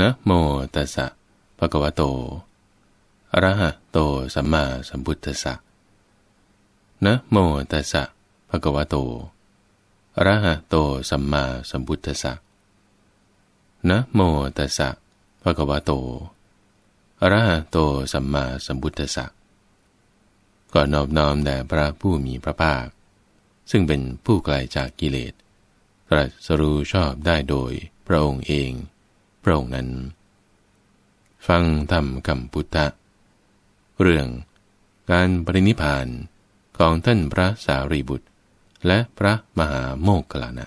นะโมตัสสะภะคะวะโต อะระหะโต สัมมาสัมพุทธัสสะนะโมตัสสะภะคะวะโต อะระหะโต สัมมาสัมพุทธัสสะนะโมตัสสะภะคะวะโต อะระหะโต สัมมาสัมพุทธัสสะก่อนนอบน้อมแด่พระผู้มีพระภาค ซึ่งเป็นผู้ไกลจากกิเลสตรัสรู้ชอบได้โดยพระองค์เองพระองค์นั้น ฟังธรรมคำพุทธะเรื่องการปรินิพานของท่านพระสารีบุตร และพระมหาโมกขลานะ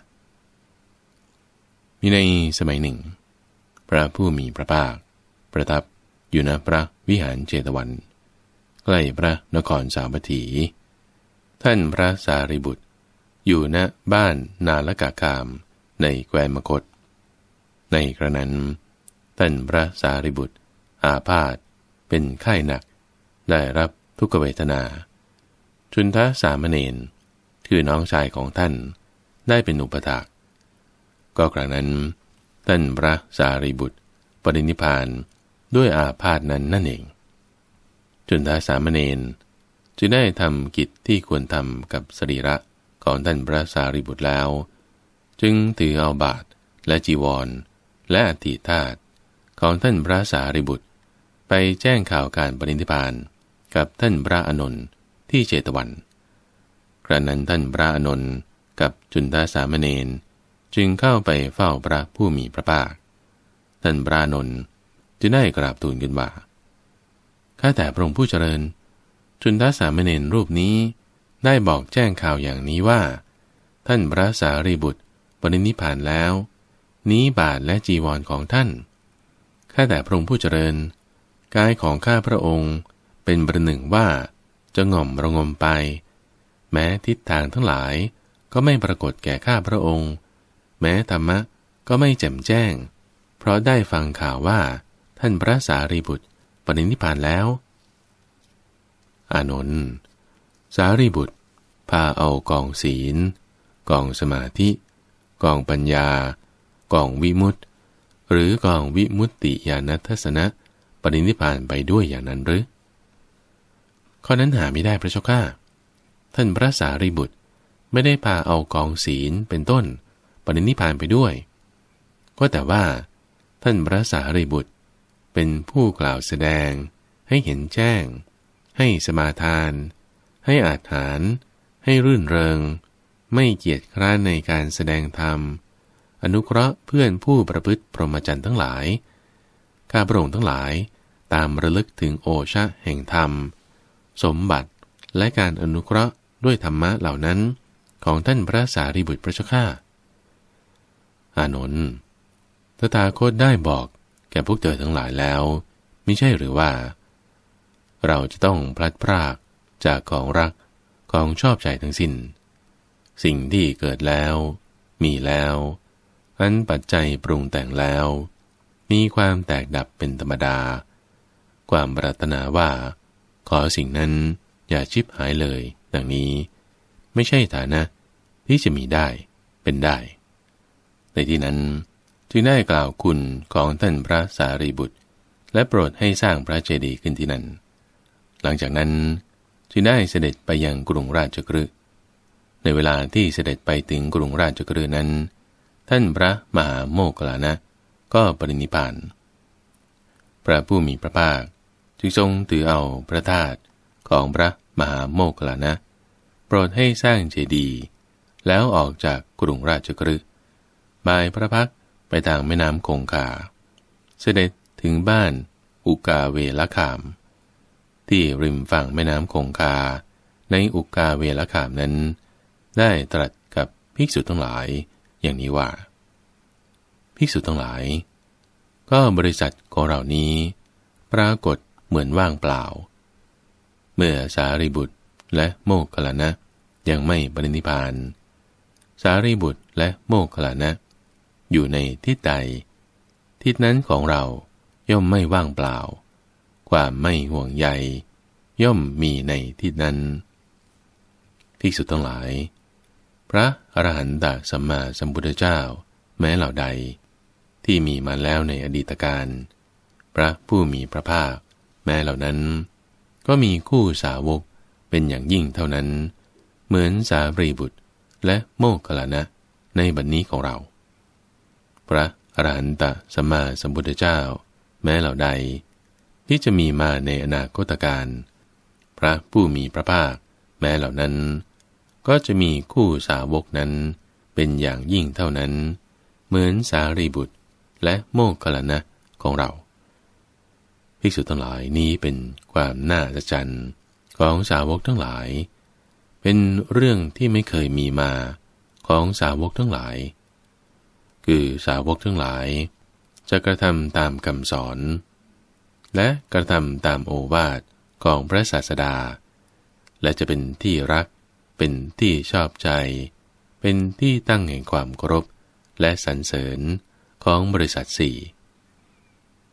มีในสมัยหนึ่ง พระผู้มีพระภาค ประทับ อยู่ณพระวิหารเจตวันใกล้พระนครสาวัตถีท่านพระสารีบุตร อยู่ณบ้านนาลกากามในแควนมคตในกระนั้น ท่านพระสารีบุตร อาพาธเป็นไข้หนักได้รับทุกขเวทนาจุนทะสามเณรคือน้องชายของท่านได้เป็นอุปถาก ก็ครั้งนั้น ท่านพระสารีบุตร ปรินิพานด้วยอาพาธนั้นนั่นเอง จุนทาสามเณรจึงได้ทำกิจที่ควรทำกับสรีระของท่านพระสารีบุตรแล้ว จึงถือเอาบาทและจีวรและอติธาตของท่านพระสารีบุตรไปแจ้งข่าวการปรินิพานกับท่านพระอนนท์ที่เจตวัน กระนั้นท่านพระอนนท์กับจุนตาสามเณรจึงเข้าไปเฝ้าพระผู้มีพระภาค ท่านพระนนท์จึงได้กราบทูลขึ้นว่า ข้าแต่พระองค์ผู้เจริญ จุนทสามเณรรูปนี้ได้บอกแจ้งข่าวอย่างนี้ว่า ท่านพระสารีบุตรปรินิพานแล้วนี้ บาท และจีวรของท่าน ข้าแต่พระองค์ผู้เจริญ กายของ ข้า พระองค์เป็นประหนึ่ง ว่าจะง่อมระงมไป แม้ทิศทางทั้งหลายก็ไม่ปรากฏแก่ ข้า พระองค์ แม้ธรรมะก็ไม่แจ่มแจ้ง เพราะได้ฟังข่าวว่าท่านพระสารีบุตรปณินิพาน แล้ว อานนท์ สารีบุตร พาเอากองศีล กองสมาธิ กองปัญญากองวิมุตติ หรือกองวิมุตติญาณทัศนะปรินิพานไปด้วยอย่างนั้นหรือข้อนั้นหาไม่ได้พระเจ้าข้าท่านพระสารีบุตรไม่ได้พาเอากองศีลเป็นต้นปรินิพานไปด้วย ก็แต่ว่า ท่านพระสารีบุตร เป็นผู้กล่าวแสดง ให้เห็นแจ้ง ให้สมาทานให้อาถาน ให้รื่นเริงไม่เกียจคร้านในการแสดงธรรมอนุเคราะห์เพื่อนผู้ประพฤติพรหมจรรย์ทั้งหลาย ข้าพระองค์ทั้งหลายตามระลึกถึงโอชะแห่งธรรม สมบัติและการอนุเคราะห์ด้วยธรรมะเหล่านั้น ของท่านพระสารีบุตรพระเจ้าาอานนท์ตถาคตได้บอกแก่พวกเธอทั้งหลายแล้ว มิใช่หรือว่า เราจะต้องพลัดพรากจากของรัก ของชอบใจทั้งสิน้นสิ่งที่เกิดแล้ว มีแล้วอันปัจจัยปรุงแต่งแล้ว มีความแตกดับเป็นธรรมดา ความปรารถนาว่า ขอสิ่งนั้นอย่าชิบหายเลย ดังนี้ไม่ใช่ฐานะ ที่จะมีได้เป็นได้ ในที่นั้นจึงได้กล่าวคุณของท่านพระสารีบุตร และโปรดให้สร้างพระเจดีย์ขึ้นที่นั้น หลังจากนั้นจึงได้เสด็จไปยังกรุงราชกฤห์ในเวลาที่เสด็จไปถึงกรุงราชกฤห์นั้นท่านพระมหาโมกลานะ ก็ปรินิพาน พระผู้มีพระภาคจึงทรงถือเอาพระธาตุของพระมหาโมกลานะ โปรดให้สร้างเจดีย์แล้วออกจากกรุงราชกฤห์บายพระพักไปทางแม่น้ำคงคาเสด็จถึงบ้านอุกาเวลขาม ที่ริมฝั่งแม่น้ำคงคา ในอุกาเวลขามนั้น ได้ตรัสกับภิกษุทั้งหลายอย่างนี้ว่าภิกษุทั้งหลาย ก็บริษัทของเรานี้ ปรากฏเหมือนว่างเปล่า เมื่อสารีบุตรและโมกขลานะยังไม่บรินิพานสารีบุตรและโมกขลานะ อยู่ในทิศใดทิศนั้นของเราย่อมไม่ว่างเปล่า ความไม่ห่วงใยย่อมมีในทิศนั้นภิกษุทั้งหลายพระอรหันตสัมมาสัมพุทธเจ้า แม้เหล่าใด ที่มีมาแล้วในอดีตการพระผู้มีพระภาค แม้เหล่านั้น ก็มีคู่สาวกเป็นอย่างยิ่งเท่านั้น เหมือนสาบรีบุตรและโมกขลานะในบัดนนี้ของเรา พระอรหันตสัมมาสัมพุทธเจ้า แม้เหล่าใด ที่จะมีมาในอนาคตการพระผู้มีพระภาคแม้เหล่านั้นก็จะมีคู่สาวกนั้นเป็นอย่างยิ่งเท่านั้น เหมือนสารีบุตรและโมกขลนะของเรา ภิกษุทั้งหลายนี้เป็นความน่าสะจันของสาวกทั้งหลาย เป็นเรื่องที่ไม่เคยมีมาของสาวกทั้งหลาย คือสาวกทั้งหลาย จะกระทำตามคำสอน และกระทำตามโอวาทของพระศาสดา และจะเป็นที่รักเป็นที่ชอบใจ เป็นที่ตั้งแห่งความเคารพและสรรเสริญของบริษัทสี่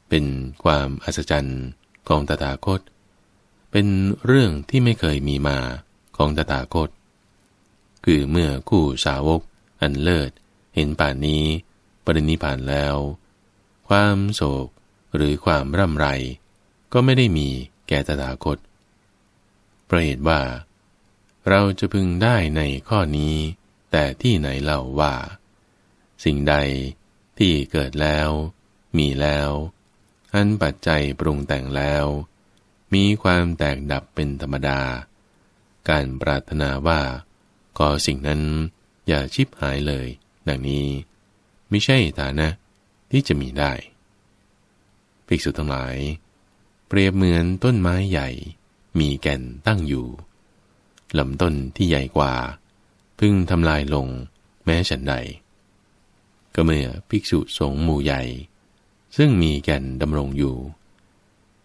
เป็นความอัศจรรย์ของตถาคต เป็นเรื่องที่ไม่เคยมีมาของตถาคต คือเมื่อคู่สาวก อันเลิศเห็นป่านนี้ ปรินิพานแล้ว ความโศกหรือความร่ำไร ก็ไม่ได้มีแก่ตถาคตเพราะเหตุว่าเราจะพึงได้ในข้อนี้ แต่ที่ไหนเล่าว่า สิ่งใดที่เกิดแล้วมีแล้ว อันปัจจัยปรุงแต่งแล้ว มีความแตกดับเป็นธรรมดา การปรารถนาว่าขอสิ่งนั้นอย่าชิบหายเลย ดังนี้ ไม่ใช่ฐานะ ที่จะมีได้ ภิกษุทั้งหลาย เปรียบเหมือนต้นไม้ใหญ่ มีแก่นตั้งอยู่ลำต้นที่ใหญ่กว่า พึ่งทำลายลงแม้ฉันใด ก็เมื่อภิกษุสงฆ์หมู่ใหญ่ ซึ่งมีแก่นดำรงอยู่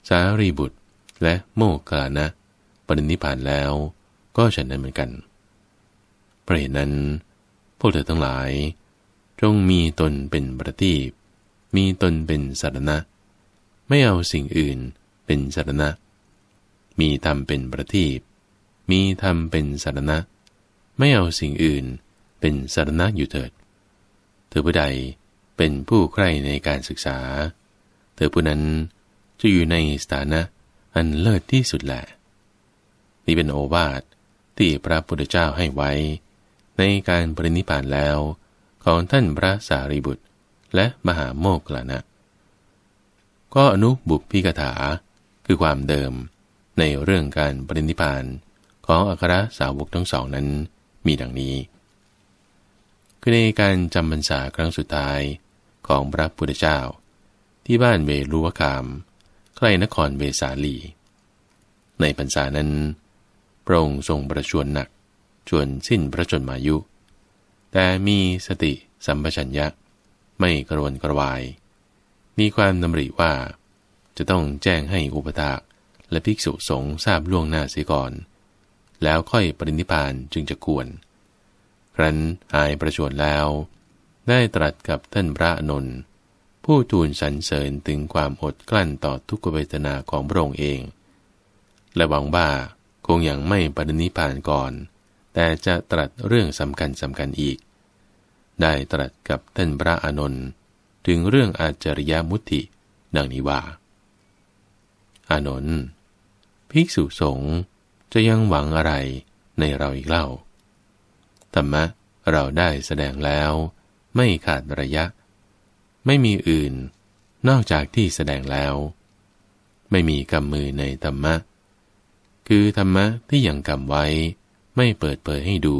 สารีบุตรและโมกกานะ ปรินิพานแล้วก็ฉันนั้นเหมือนกันเพราะเหตุนั้น พวกเธอทั้งหลาย จงมีตนเป็นประทีปมีตนเป็นสารณะ ไม่เอาสิ่งอื่นเป็นสารณะ มีธรรมเป็นประทีปมีธรรมเป็นสารณะ ไม่เอาสิ่งอื่นเป็นสารณะอยู่เถิด เธอผู้ใดเป็นผู้ใคร่ในการศึกษา เธอผู้นั้นจะอยู่ในสถานะอันเลิศที่สุดแหละนี่เป็นโอวาทที่พระพุทธเจ้าให้ไว้ ในการปรินิพานแล้วของท่านพระสารีบุตรและมหาโมกขลานะก็อนุบุพพิกถาคือความเดิมในเรื่องการปรินิพานของอัครสาวกทั้งสองนั้นมีดังนี้ คือในการจำพรรษา ครั้งสุดท้ายของพระพุทธเจ้า ที่บ้านเวรุวคาม ใกล้นครเวสาลี ในพรรษานั้น พระองค์ทรงประชวนหนักชวนสิ้นพระชนมายุ แต่มีสติ สัมปชัญญะไม่กระวนกระวาย มีความดำริว่าจะต้องแจ้งให้อุปตากและภิกษุสงฆ์ทราบล่วงหน้าเสียก่อนแล้วค่อยปรินิพานจึงจะควร ครั้นหายประชวนแล้ว ได้ตรัสกับท่านพระอนนผู้ทูลสรรเสริญถึงความอดกลั้นต่อทุกขเวทนาของพระองค์เอง และหวังว่า คงยังไม่ปรินิพานก่อน แต่จะตรัสเรื่องสำคัญสำคัญอีก ได้ตรัสกับท่านพระอนนท์ถึงเรื่องอาจริยมุติ ดังนี้ว่า อานนท์ภิกษุสงฆ์จะยังหวังอะไรในเราอีกเล่าธรรมะเราได้แสดงแล้ว ไม่ขาดระยะ ไม่มีอื่นนอกจากที่แสดงแล้ว ไม่มีกำมือในธรรมะ คือธรรมะที่ยังกำไว้ไม่เปิดเผยให้ดู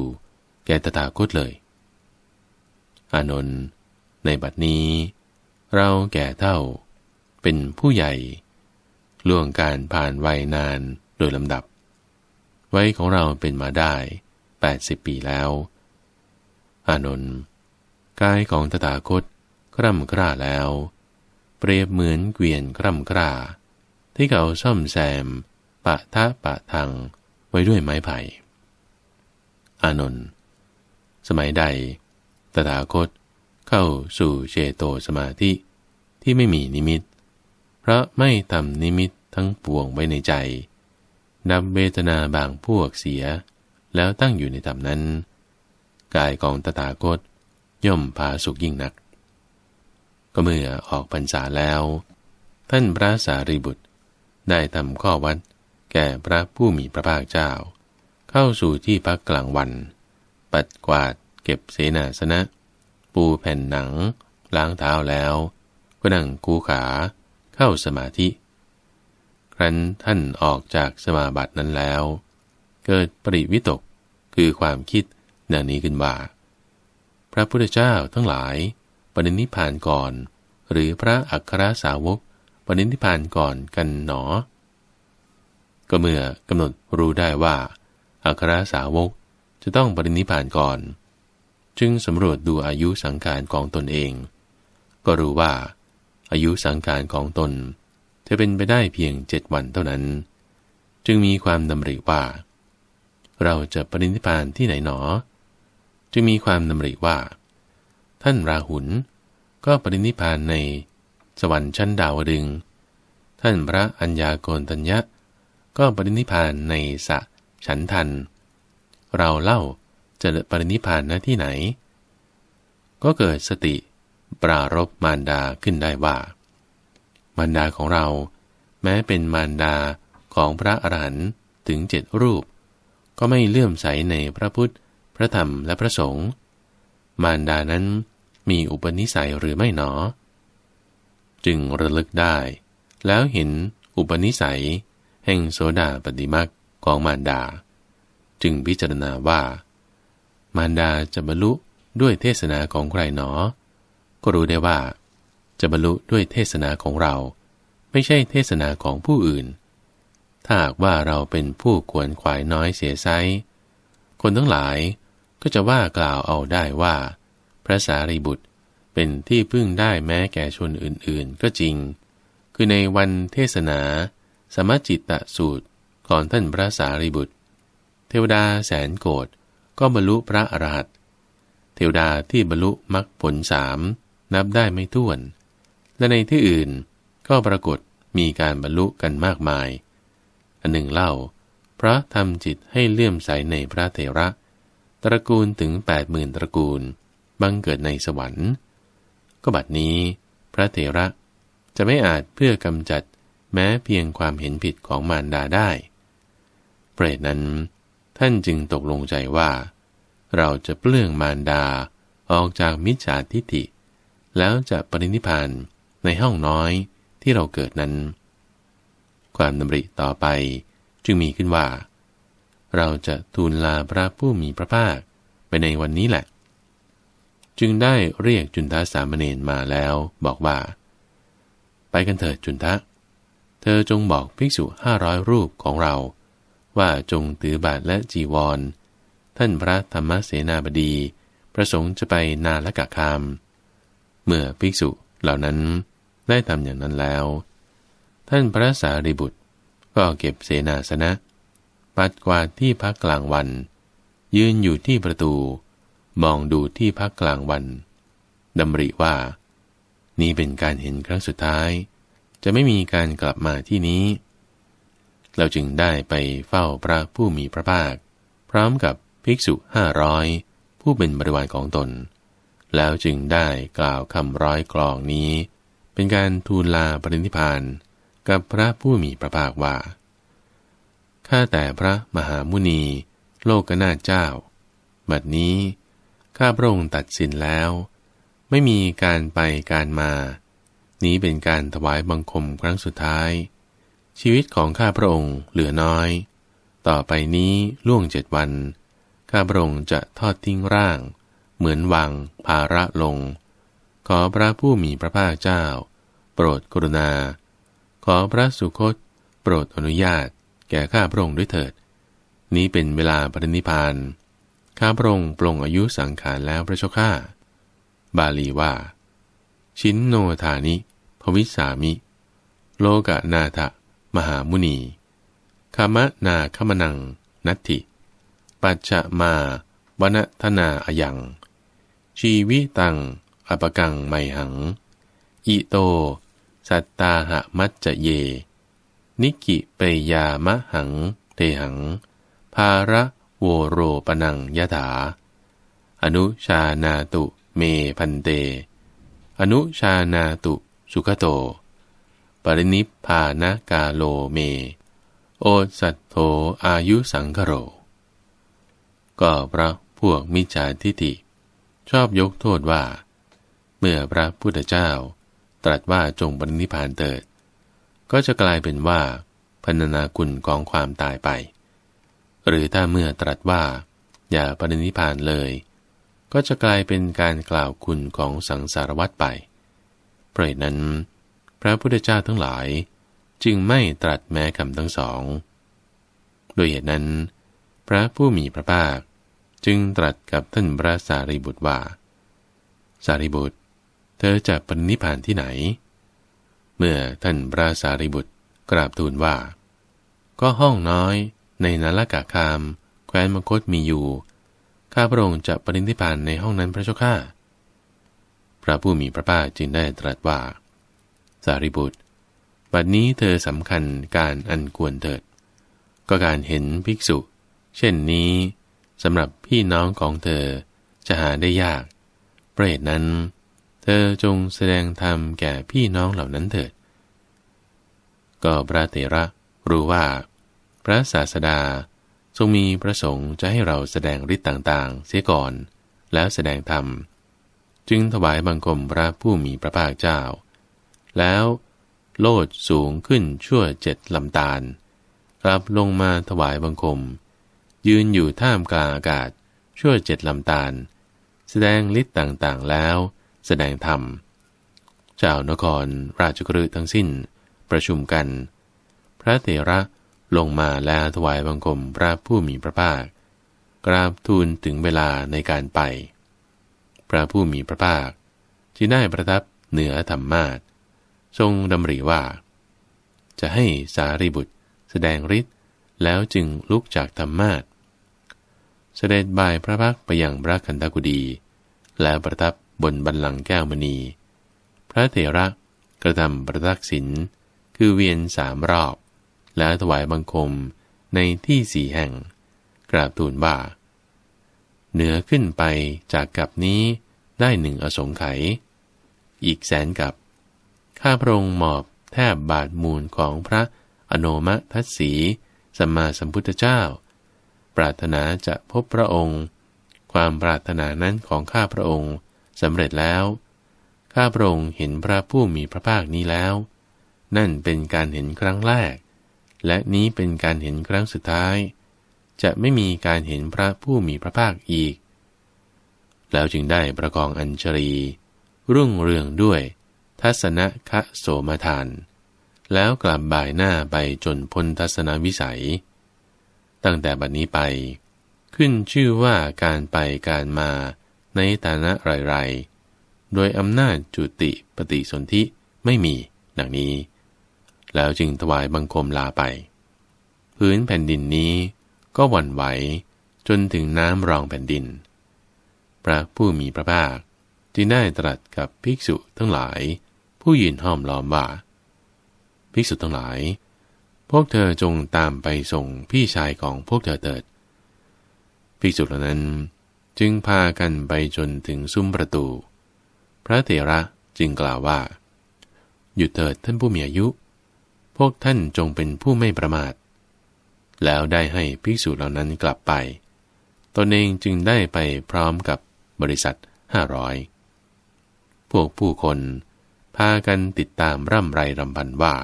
แก่ตถาคตเลย อานนท์ในบัดนี้ เราแก่เท่า เป็นผู้ใหญ่ ล่วงการผ่านวัยนานโดยลำดับไว้ของเราเป็นมาได้แปดสิบปีแล้ว อานนท์กายของตถาคตคร่ำกร่าแล้ว เปรียบเหมือนเกวียนคร่ำกร่า ที่เขาซ่อมแซม ปะทะปะทัง ไว้ด้วยไม้ไผ่ อานนท์สมัยใด ตถาคต เข้าสู่เจโตสมาธิ ที่ไม่มีนิมิต เพราะไม่ทำนิมิตทั้งปวงไว้ในใจนับเวทนาบางพวกเสีย แล้วตั้งอยู่ในธรรมนั้น กายกองตถาคตย่อมพาสุขยิ่งนัก ก็เมื่อออกพรรษาแล้ว ท่านพระสารีบุตร ได้ทำข้อวัด แก่พระผู้มีพระภาคเจ้า เข้าสู่ที่พักกลางวัน ปัดกวาดเก็บเสนาสนะ ปูแผ่นหนัง ล้างเท้าแล้วก็นั่งคูขา เข้าสมาธิครั้นท่านออกจากสมาบัตินั้นแล้ว เกิดปริวิตกคือความคิดดังนี้ขึ้นว่าพระพุทธเจ้าทั้งหลายปณินิพานก่อน หรือพระอัครสาวกปณินิพานก่อนกันหนอ ก็เมื่อกำหนดรู้ได้ว่าอัครสาวกจะต้องปณินิพานก่อน จึงสำรวจดูอายุสังการของตนเอง ก็รู้ว่า อายุสังการของตนจะเป็นไปได้เพียงเจ็ดวันเท่านั้น จึงมีความดำริว่า เราจะปรินิพานที่ไหนหนอจึงมีความดำริว่า ท่านราหุลก็ปรินิพานใน สวรรค์ชั้นดาวดึง ท่านพระอัญญาโกณตัญญะก็ปรินิพานในสะฉันทัน เราเล่าจะปรินิพานณที่ไหน ก็เกิดสติปรารบมารดาขึ้นได้ว่ามารดาของเราแม้เป็นมารดาของพระอรหันต์ถึงเจ็ดรูป ก็ไม่เลื่อมใสในพระพุทธ พระธรรมและพระสงฆ์มารดานั้นมีอุปนิสัยหรือไม่หนอ จึงระลึกได้แล้วเห็นอุปนิสัยแห่งโสดาปฏิมักของมารดา จึงพิจารณาว่า มารดาจะบรรลุด้วยเทศนาของใครหนอ ก็รู้ได้ว่าจะบรรลุด้วยเทศนาของเรา ไม่ใช่เทศนาของผู้อื่น ถ้าหากว่าเราเป็นผู้ขวนขวายน้อยเสียไซ คนทั้งหลายก็จะว่ากล่าวเอาได้ว่า พระสารีบุตรเป็นที่พึ่งได้แม้แก่ชนอื่น ๆ ก็จริง คือในวันเทศนา สมจิตตสูตรของท่านพระสารีบุตร เทวดาแสนโกรธก็บรรลุพระอรหันต์เทวดาที่บรรลุมรรคผลสามนับได้ไม่ถ้วนและในที่อื่นก็ปรากฏมีการบรรลุกันมากมาย อันหนึ่งเล่า พระทำจิตให้เลื่อมใสในพระเทระ ตระกูลถึง8ปดหมื่นตระกูลบังเกิดในสวรรค์ก็บัดนี้ พระเทระ จะไม่อาจเพื่อกำจัดแม้เพียงความเห็นผิดของมารดาได้เพระนั้นท่านจึงตกลงใจว่า เราจะเปลื้องมารดาออกจากมิจฉาทิฏฐิแล้วจะปรินิพานในห้องน้อยที่เราเกิดนั้น ความดำริต่อไปจึงมีขึ้นว่า เราจะทูลลาพระผู้มีพระภาคไปในวันนี้แหละ จึงได้เรียกจุนทะสามเณรมาแล้วบอกว่า ไปกันเถิดจุนทะ เธอจงบอกภิกษุห้าร้อยรูปของเรา ว่าจงตือบาทและจีวร ท่านพระธรรมเสนาบดีประสงค์จะไปนาละกะคาม เมื่อภิกษุเหล่านั้นได้ทำอย่างนั้นแล้ว ท่านพระสารีบุตรก็เก็บเสนาสนะ ปัดกวาดที่พักกลางวัน ยืนอยู่ที่ประตู มองดูที่พักกลางวันดำริว่า นี่เป็นการเห็นครั้งสุดท้าย จะไม่มีการกลับมาที่นี้ เราจึงได้ไปเฝ้าพระผู้มีพระภาค พร้อมกับภิกษุห้าร้อยผู้เป็นบริวารของตนแล้วจึงได้กล่าวคำร้อยกลองนี้ เป็นการทูลลาปรินิพานกับพระผู้มีพระภาคว่าข้าแต่พระมหามุนี โลกนาเจ้า บัดนี้ข้าพระองค์ตัดสินแล้ว ไม่มีการไปการมา นี้เป็นการถวายบังคมครั้งสุดท้าย ชีวิตของข้าพระองค์เหลือน้อย ต่อไปนี้ล่วงเจ็ดวัน ข้าพระองค์จะทอดทิ้งร่างเหมือนวางภาระลง ขอพระผู้มีพระภาคเจ้า โปรดกรุณา ขอพระสุคตโปรดอนุญาต แก่ข้าพระองค์ด้วยเถิด นี้เป็นเวลาปรินิพานข้าพระองค์ปรงอายุสังขารแล้วพระชจ้าข้าบาลีว่า ชินโนธานิ พวิสามิ โลกนาทะมหามุนีคามะนาคมนัง นัตถิ ปัจฉมาวนธนาอยังชีวิตังอปกังไมหัง อิโต สัตตาหะมัจเจเย นิกิเปยามะหังเทหัง ภาระโวโรปนังยถาอนุชานาตุเมพันเต อนุชานาตุสุขโต ปรินิพพานากาโลเม โอสัตโธอายุสังคโร ก็พระพวกมิจฉาทิฏฐิชอบยกโทษว่า เมื่อพระพุทธเจ้าตรัสว่าจงปรินิพานเถิด ก็จะกลายเป็นว่าพันนาคุณของความตายไป หรือถ้าเมื่อตรัสว่า อย่าปรินิพานเลย ก็จะกลายเป็นการกล่าวคุณของสังสารวัตไปเพราะนั้น พระพุทธเจ้าทั้งหลายจึงไม่ตรัสแม้คำทั้งสองโดยเหตุนั้น พระผู้มีพระภาคจึงตรัสกับท่านพระสารีบุตรว่า สารีบุตรเธอจะปณิพานที่ไหน เมื่อท่านพระสารีบุตรกราบทูลว่า ก็ห้องน้อยในนารกาคาม แคว้นมคตมีอยู่ ข้าพระองค์จะปรินิพานในห้องนั้นพระเจ้าข้า พระผู้มีพระภาคจึงได้ตรัสว่า สารีบุตรบัดนี้เธอสำคัญการอันควรเถิด ก็การเห็นภิกษุ เช่นนี้สำหรับพี่น้องของเธอจะหาได้ยากเพราะเหตุนั้น เธอจงแสดงธรรมแก่พี่น้องเหล่านั้นเถิด ก็พระเตระรู้ว่า พระศาสดาทรงมีประสงค์จะให้เราแสดงฤทธิ์ต่างๆ เสียก่อนแล้วแสดงธรรม จึงถวายบังคมพระผู้มีพระภาคเจ้า แล้วโลดสูงขึ้นชั่วเจ็ดลำตาลกลับลงมาถวายบังคมยืนอยู่ท่ามกลางอากาศ ชั่วเจ็ดลำตาล แสดงฤทธิ์ต่างๆแล้วแสดงธรรม เจ้านครราชกฤตทั้งสิ้นประชุมกัน พระเถระลงมาแลถวายบังคม พระผู้มีพระภาค กราบทูลถึงเวลาในการไป พระผู้มีพระภาคจี่ได้ประทับเหนือธรรมาตทรงดำริว่า จะให้สารีบุตรแสดงฤทธิ์แล้วจึงลุกจากธรรมาตเสด็จบ่ายพระพักไปยังพระคันธกุดี แล้วประทับบนบันลังแก้วมณี พระเถระกระทำประทักษิณคือเวียนสามรอบ แล้วถวายบังคมในที่สี่แห่ง กราบทูลว่า เหนือขึ้นไปจากกับนี้ได้หนึ่งอสงไขยอีกแสนกับ ข้าพระองค์หมอบแทบบาดมูลของพระ อโนมทัศสีสัมมาสัมพุทธเจ้าปรารถนาจะพบพระองค์ ความปรารถนานั้นของข้าพระองค์สำเร็จแล้ว ข้าพระองค์เห็นพระผู้มีพระภาคนี้แล้ว นั่นเป็นการเห็นครั้งแรก และนี้เป็นการเห็นครั้งสุดท้าย จะไม่มีการเห็นพระผู้มีพระภาคอีก แล้วจึงได้ประกองอัญชรีรุ่งเรืองด้วย ทัศนคะโสมทาน แล้วกลับบ่ายหน้าไปจนพ้นทัศนวิสัยตั้งแต่บัดนนี้ไป ขึ้นชื่อว่าการไปการมาในฐานะไรๆโดยอำนาจจุติปฏิสนธิไม่มีดังนี้ แล้วจึงถวายบังคมลาไป พื้นแผ่นดินนี้ก็หวั่นไหวจนถึงน้ำรองแผ่นดินพระผู้มีพระภาคจึงได้ตรัสกับภิกษุทั้งหลาย ผู้ยืนห้อมล้อมว่า ภิกษุทั้งหลายพวกเธอจงตามไปส่งพี่ชายของพวกเธอเถิด พิกษุเหล่านั้นจึงพากันไปจนถึงซุ้มประตู พระเถระจึงกล่าวว่าหยุดเถิดท่านผู้มีอายุ พวกท่านจงเป็นผู้ไม่ประมาท แล้วได้ให้ภิกษุเหล่านั้นกลับไป ตนเองจึงได้ไปพร้อมกับบริษัทห้าร้อย พวกผู้คนพากันติดตามร่ำไรรำพันว่า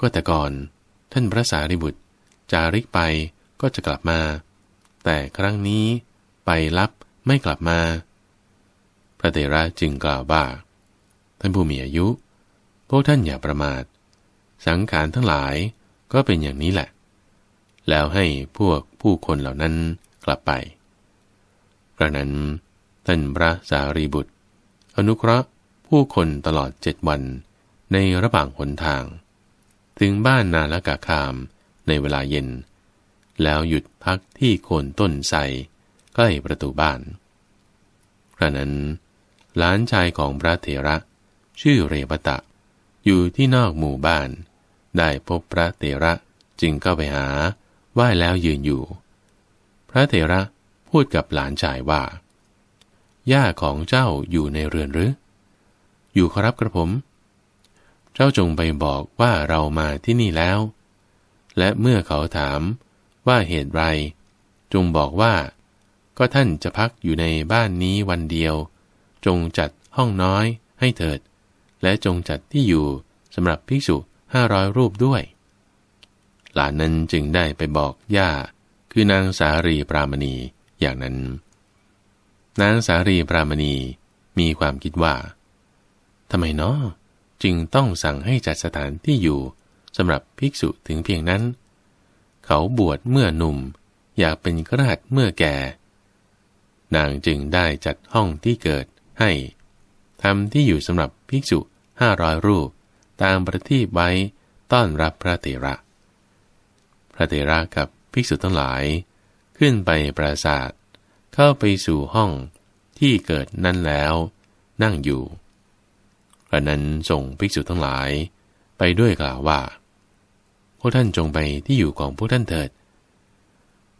ก็แต่ก่อนท่านพระสารีบุตร จาริกไปก็จะกลับมา แต่ครั้งนี้ไปรับไม่กลับมา พระเถระจึงกล่าวว่าท่านผู้มีอายุพวกท่านอย่าประมาท สังขารทั้งหลายก็เป็นอย่างนี้แหละ แล้วให้พวกผู้คนเหล่านั้นกลับไปกระนั้นท่านพระสารีบุตร อนุเคราะห์ผู้คนตลอดเจ็ดวันในระหว่างหนทางถึงบ้านนาลกาคามในเวลาเย็น แล้วหยุดพักที่โคนต้นไทรใกล้ประตูบ้านคระนั้นหลานชายของพระเถระชื่อเรวตะอยู่ที่นอกหมู่บ้าน ได้พบพระเถระจึงเข้าไปหาไหว้แล้วยืนอยู่ พระเถระพูดกับหลานชายว่า ย่าของเจ้าอยู่ในเรือนหรือ อยู่ครับกระผมเจ้าจงไปบอกว่าเรามาที่นี่แล้ว และเมื่อเขาถามว่าเหตุไร จงบอกว่า ก็ท่านจะพักอยู่ในบ้านนี้วันเดียว จงจัดห้องน้อยให้เถิด และจงจัดที่อยู่สำหรับภิกษุห้าร้อยรูปด้วย หลานนั้นจึงได้ไปบอกย่าคือนางสารีปรามณีอย่างนั้น นางสารีปรามณีมีความคิดว่าทำไมเนาะจึงต้องสั่งให้จัดสถานที่อยู่สำหรับภิกษุถึงเพียงนั้น เขาบวชเมื่อหนุ่มอยากเป็นกระหัตเมื่อแก่ นางจึงได้จัดห้องที่เกิดให้ทำที่อยู่สำหรับภิกษุห้าร้อยรูปตามประทีปไว้ต้อนรับพระเถระ พระเถระกับภิกษุทั้งหลาย ขึ้นไปปราศาสเข้าไปสู่ห้องที่เกิดนั้นแล้ว นั่งอยู่ระนั้นส่งภิกษุทั้งหลายไปด้วยกล่าวว่า พวกท่านจงไปที่อยู่ของพวกท่านเถิด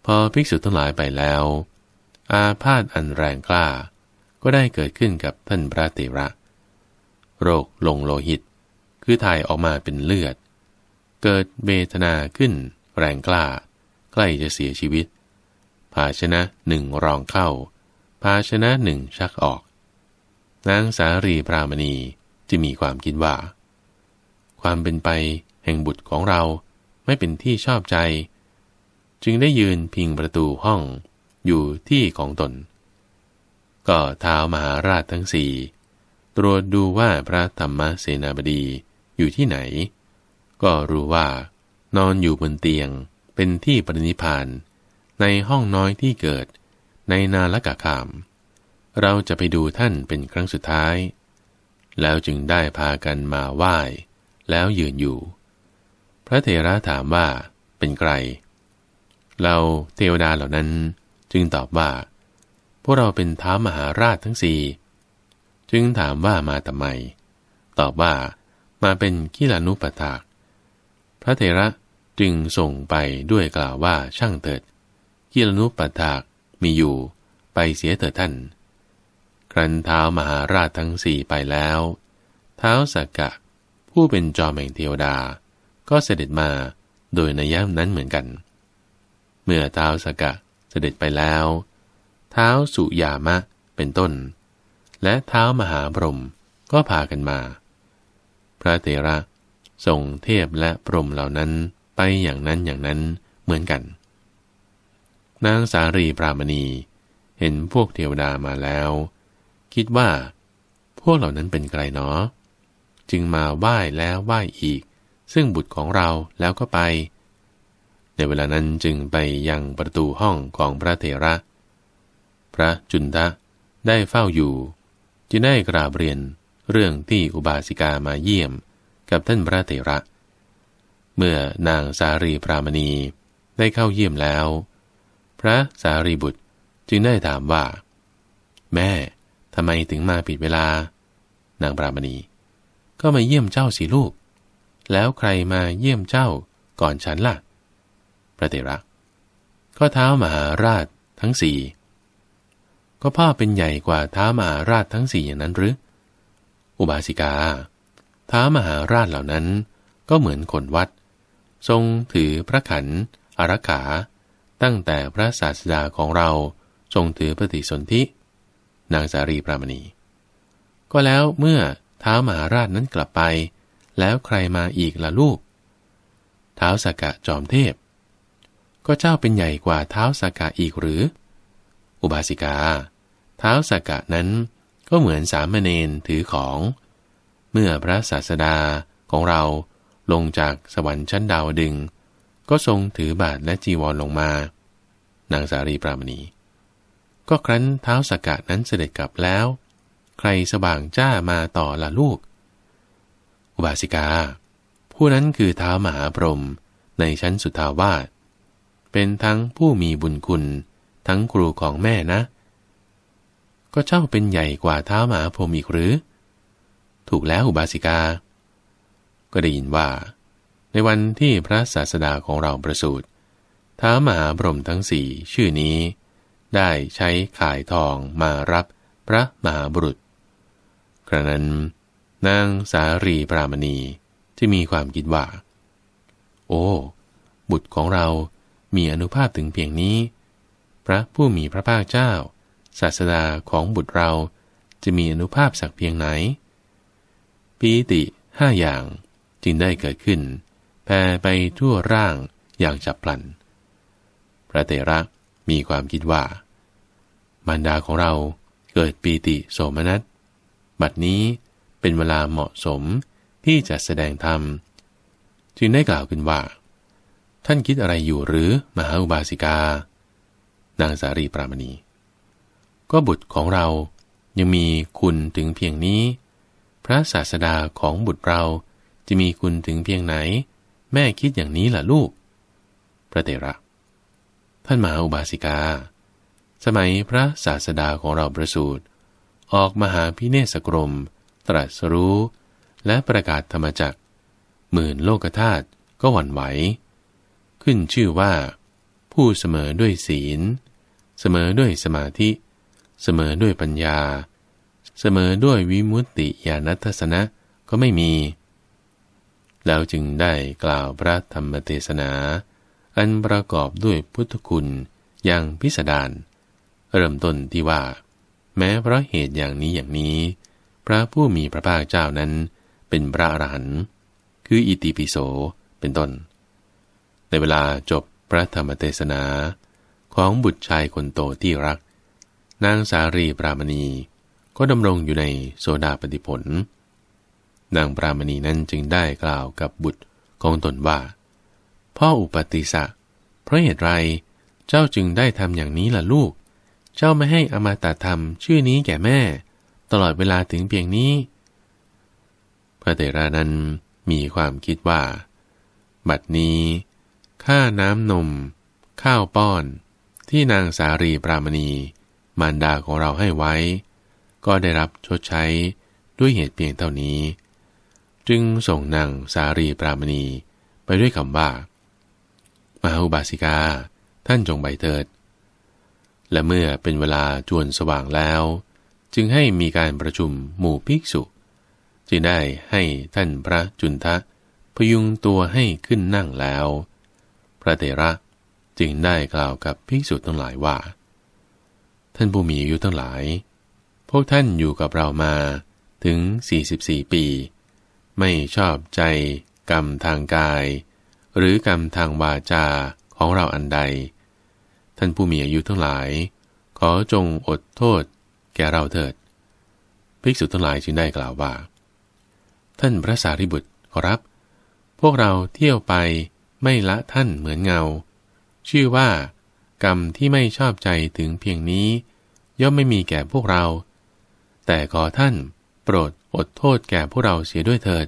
พอภิกษุทั้งหลายไปแล้ว อาพาธอันแรงกล้า ก็ได้เกิดขึ้นกับท่านพระเตระ โรคลงโลหิต คือถ่ายออกมาเป็นเลือด เกิดเบทนาขึ้นแรงกล้า ใกล้จะเสียชีวิต ภาชนะหนึ่งรองเข้า ภาชนะหนึ่งชักออก นางสารีพรามณีที่มีความคิดว่า ความเป็นไปแห่งบุตรของเราไม่เป็นที่ชอบใจ จึงได้ยืนพิงประตูห้องอยู่ที่ของตน ก็เท้ามหาราชทั้งสี่ตรวจดูว่าพระธรรมเสนาบดีอยู่ที่ไหน ก็รู้ว่านอนอยู่บนเตียงเป็นที่ปรินิพานในห้องน้อยที่เกิดในนาละกะขาม เราจะไปดูท่านเป็นครั้งสุดท้ายแล้วจึงได้พากันมาไหว้แล้วยืนอยู่ พระเทระถามว่าเป็นใครเราเทวดาเหล่านั้นจึงตอบว่าพวกเราเป็นท้ามหาราชทั้งสี่จึงถามว่ามาทำไม ตอบว่า มาเป็นกิลานุปถาก พระเทระจึงส่งไปด้วยกล่าวว่าช่างเถิดกิลานุปถากมีอยู่ไปเสียเถิดท่านครั้นเท้ามหาราชทั้งสี่ไปแล้ว เท้าสักกะผู้เป็นจอมแห่งเทวดาก็เสด็จมาโดยนัย่ามนั้นเหมือนกัน เมื่อเท้าสักกะเสด็จไปแล้ว เท้าสุยามะเป็นต้น และเท้ามหาพรหมก็พากันมา พระเทระส่งเทพและพรหมเหล่านั้นไปอย่างนั้นอย่างนั้นเหมือนกัน นางสารีปรามณีเห็นพวกเทวดามาแล้วคิดว่า พวกเหล่านั้นเป็นใครเนาะจึงมาไหว้แล้วไหว้อีก ซึ่งบุตรของเราแล้วก็ไป ในเวลานั้นจึงไปยังประตูห้องของพระเถระ พระจุนทะได้เฝ้าอยู่ จึง ได้กราบเรียนเรื่องที่อุบาสิกามาเยี่ยม กับ ท่านพระเถระ เมื่อนางสารีพรามณีได้เข้าเยี่ยมแล้ว พระสารีบุตรจึงได้ถามว่า แม่ทำไมถึงมาผิดเวลา นางปรามณี ก็มาเยี่ยมเจ้าสิลูก แล้วใครมาเยี่ยมเจ้าก่อนฉันล่ะพระเถระ ก็เท้ามหาราชทั้งสี่ ก็พ่อเป็นใหญ่กว่าท้ามหาราชทั้งสี่อย่างนั้นหรือ อุบาสิกา ท้ามหาราชเหล่านั้นก็เหมือนคนวัด ทรงถือพระขันอารักขา ตั้งแต่พระศาสดาของเราทรงถือปฏิสนธินางสารีปรามณี ก็แล้วเมื่อเท้ามหาราชนั้นกลับไป แล้วใครมาอีกล่ะลูกเท้าสากะจอมเทพ ก็เจ้าเป็นใหญ่กว่าเท้าสากะอีกหรือ อุบาสิกาเท้าสากะนั้นก็เหมือนสามเณรถือของ เมื่อพระศาสดาของเราลงจากสวรรค์ชั้นดาวดึงก็ทรงถือบาทและจีวรลงมานางสารีปรามณีก็ครั้นเท้าสากดนั้นเสด็จกลับแล้ว ใครสว่างจ้ามาต่อละลูก อุบาสิกา ผู้นั้นคือเท้ามหาพรหมในชั้นสุทาวาสเป็นทั้งผู้มีบุญคุณ ทั้งครูของแม่นะ ก็เจ้าเป็นใหญ่กว่าเท้ามหาพรหมอีกหรือถูกแล้วอุบาสิกา ก็ได้ยินว่า ในวันที่พระศาสดาของเราประสูติท้ามหาพรหมทั้งสี่ชื่อนี้ได้ใช้ขายทองมารับพระมหาบุรุษกระนั้น นางสารีปรามณีที่มีความคิดว่า โอ้ บุตรของเรามีอนุภาพถึงเพียงนี้ พระผู้มีพระภาคเจ้า ศาสดาของบุตรเราจะมีอนุภาพสักเพียงไหน ปีติห้าอย่างจึงได้เกิดขึ้นแผ่ไปทั่วร่างอย่างฉับพลันพระเตระมีความคิดว่า มารดาของเราเกิดปีติโสมนัสบัดนี้เป็นเวลาเหมาะสมที่จะแสดงธรรมจึงได้กล่าวขึ้นว่า ท่านคิดอะไรอยู่หรือมหาอุบาสิกา นางสารีปรามณี ก็บุตรของเรายังมีคุณถึงเพียงนี้ พระศาสดาของบุตรเราจะมีคุณถึงเพียงไหน แม่คิดอย่างนี้ล่ะลูกพระเตระท่านมหาอุบาสิกา สมัยพระศาสดาของเราประสูติออกมหาพิเนสกรม ตรัสรู้และประกาศธรรมจักหมื่นโลกธาตุก็หวั่นไหว ขึ้นชื่อว่า ผู้เสมอด้วยศีลเสมอด้วยสมาธิ เสมอด้วยปัญญา เสมอด้วยวิมุตติญาณทัศนะ ก็ไม่มี แล้วจึงได้กล่าวพระธรรมเทศนาอันประกอบด้วยพุทธคุณอย่างพิสดารเริ่มต้นที่ว่า แม้เพราะเหตุอย่างนี้อย่างนี้ พระผู้มีพระภาคเจ้านั้นเป็นพระอรหันต์คืออิติปิโส เป็นต้น ในเวลาจบพระธรรมเทศนา ของบุตรชายคนโตที่รัก นางสารีปรามณีก็ดำรงอยู่ในโซดาปฏิผล นางปรามณีนั้นจึงได้กล่าวกับบุตรของตนว่าพ่ออุปติสะเพราะเหตุไรเจ้าจึงได้ทำอย่างนี้ล่ะลูก เจ้าไม่ให้อมาตะธรรมชื่อนี้แก่แม่ ตลอดเวลาถึงเพียงนี้ พระเตระนั้นมีความคิดว่า บัดนี้ข้าน้ำนมข้าวป้อนที่นางสารีปรามณี มารดาของเราให้ไว้ ก็ได้รับชดใช้ด้วยเหตุเพียงเท่านี้ จึงส่งนางสารีปรามณี ไปด้วยคำว่ามหาอุบาสิกาท่านจงไปเถิด และเมื่อเป็นเวลาจวนสว่างแล้ว จึงให้มีการประชุมหมู่ภิกษุจึงได้ให้ท่านพระจุนทะพยุงตัวให้ขึ้นนั่งแล้ว พระเตระจึงได้กล่าวกับภิกษุทั้งหลายว่า ท่านผู้มีอายุทั้งหลายพวกท่านอยู่กับเรามาถึง 44 ปี ไม่ชอบใจกรรมทางกายหรือกรรมทางวาจาของเราอันใด ท่านผู้มีอายุทั้งหลาย ขอจงอดโทษ แก่เราเถิดภิกษุทั้งหลายจึงได้กล่าวว่า ท่านพระสารีบุตรขอรับ พวกเราเที่ยวไปไม่ละท่านเหมือนเงา ชื่อว่า กรรมที่ไม่ชอบใจถึงเพียงนี้ ย่อมไม่มีแก่พวกเรา แต่ขอท่านโปรดอดโทษแก่พวกเราเสียด้วยเถิด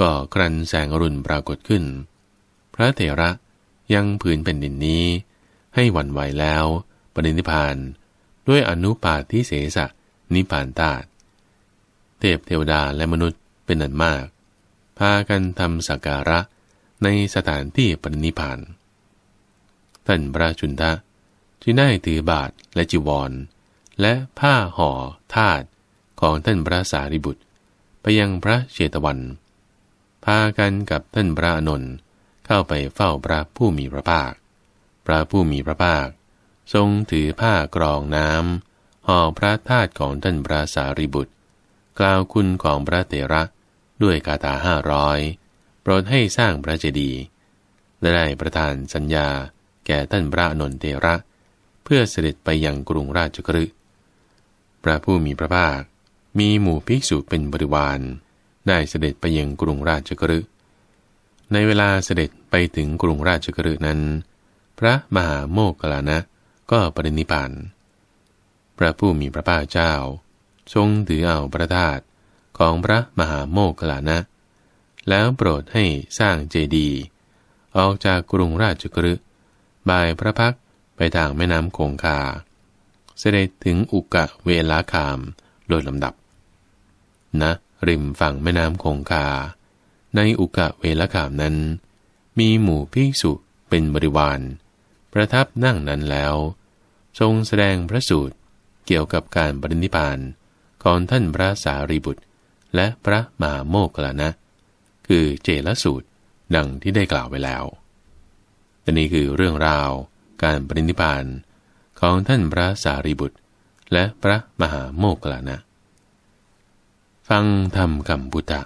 ก็ครันแสงอรุณปรากฏขึ้น พระเถระ ยังผืนแผ่นดินนี้ ให้หวันไหวแล้วปณิธิพานด้วยอนุปาทิเสสะนิพานตาตเทพเทวดาและมนุษย์เป็นอันมาก พากันทำสักการะในสถานที่ปณิพาน ท่านพระชุนทะจึงได้ถือบาท และจีวร และผ้า ห่อธาตุของท่านพระสารีบุตร ไปยังพระเชตวันเพากันกับท่านพระนนท์เข้าไปเฝ้าพระผู้มีพระภาค พระผู้มีพระภาคทรงถือผ้ากรองน้ำ ห่อพระธาตุของท่านพระสารีบุตร กล่าวคุณของพระเตระด้วยคาถาห้าร้อยโปรดให้สร้างพระเจดีย์และได้ประทานสัญญาแก่ท่านพระนนเตระ เพื่อเสด็จไปยังกรุงราชกฤห์พระผู้มีพระภาคมีหมู่ภิกษุเป็นบริวารได้เสด็จไปยังกรุงราชกฤห์ในเวลาเสด็จไปถึงกรุงราชกฤห์นั้น พระมหาโมกขลานะก็ปรินิพานพระผู้มีพระภาคเจ้าทรงถือเอาพระธาตุของพระมหาโมกขลานะ แล้วโปรดให้สร้างเจดีย์ออกจากกรุงราชกฤห์บายพระพักไปทางแม่น้ำคงคา เสด็จถึงอุกะเวลาคามโดยลำดับ นะริมฝั่งแม่น้ำคงคา ในอุกะเวลขามนั้น มีหมู่ภิกษุเป็นบริวาร ประทับนั่งนั้นแล้ว ทรงแสดงพระสูตรเกี่ยวกับการบรินิพานของท่านพระสารีบุตรและพระมหาโมกขลานะคือเจลสูตรดังที่ได้กล่าวไว้แล้วตนนี้คือเรื่องราวการปรินิพานของท่านพระสารีบุตร และพระมหาโมกขลานะฟังธรรมคำพุทธะ